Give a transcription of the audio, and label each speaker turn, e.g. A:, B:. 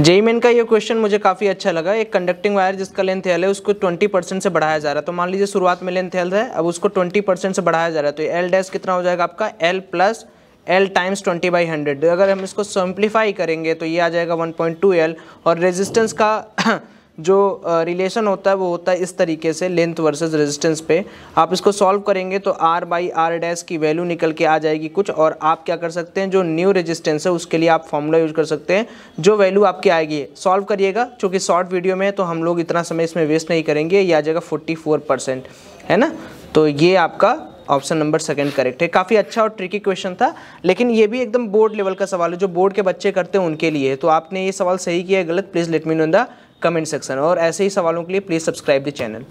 A: JEE main का ये question मुझे काफ़ी अच्छा लगा एक कंडक्टिंग वायर जिसका लेंथ एल है उसको 20 परसेंट से बढ़ाया जा रहा है तो मान लीजिए शुरुआत में लेंथ एल है अब उसको 20 परसेंट से बढ़ाया जा रहा है तो एल डैश कितना हो जाएगा आपका L plus L times twenty by hundred अगर हम इसको सिंप्लीफाई करेंगे तो ये आ जाएगा वन पॉइंट टू एल और रेजिस्टेंस का जो रिलेशन होता है वो होता है इस तरीके से लेंथ वर्सेस रेजिस्टेंस पे आप इसको सॉल्व करेंगे तो आर बाई आर डैस की वैल्यू निकल के आ जाएगी कुछ और आप क्या कर सकते हैं जो न्यू रेजिस्टेंस है उसके लिए आप फॉर्मूला यूज कर सकते हैं जो वैल्यू आपकी आएगी सॉल्व करिएगा चूँकि शॉर्ट वीडियो में तो हम लोग इतना समय इसमें वेस्ट नहीं करेंगे ये आ जाएगा फोर्टी है ना तो ये आपका ऑप्शन नंबर सेकंड करेक्ट है काफ़ी अच्छा और ट्रिकी क्वेश्चन था लेकिन ये भी एकदम बोर्ड लेवल का सवाल है जो बोर्ड के बच्चे करते हैं उनके लिए तो आपने ये सवाल सही किया है गलत please let me know the comment section और ऐसे ही सवालों के लिए प्लीज़ सब्सक्राइब द चैनल